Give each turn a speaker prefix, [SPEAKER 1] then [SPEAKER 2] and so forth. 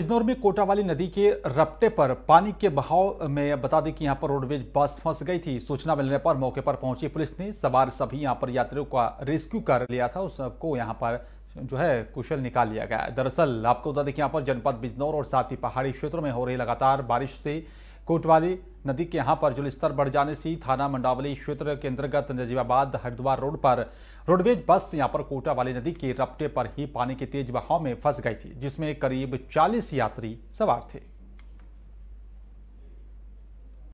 [SPEAKER 1] बिजनौर में
[SPEAKER 2] कोटावाली नदी के रपटे पर पानी के बहाव में बता दें कि यहां पर रोडवेज बस फंस गई थी सूचना मिलने पर मौके पर पहुंची पुलिस ने सवार सभी यहां पर यात्रियों का रेस्क्यू कर लिया था उस सबको यहां पर जो है कुशल निकाल लिया गया दरअसल आपको बता दें कि यहां पर जनपद बिजनौर और साथ ही पहाड़ी क्षेत्रों में हो रही लगातार बारिश से कोटवाली नदी के यहाँ पर जलस्तर बढ़ जाने से थाना मंडावली क्षेत्र के अंतर्गत नजीबाबाद हरिद्वार रोड पर रोडवेज बस यहाँ पर कोटा वाली नदी के रपटे पर ही पानी के तेज बहाव में फंस गई थी जिसमें करीब 40 यात्री सवार थे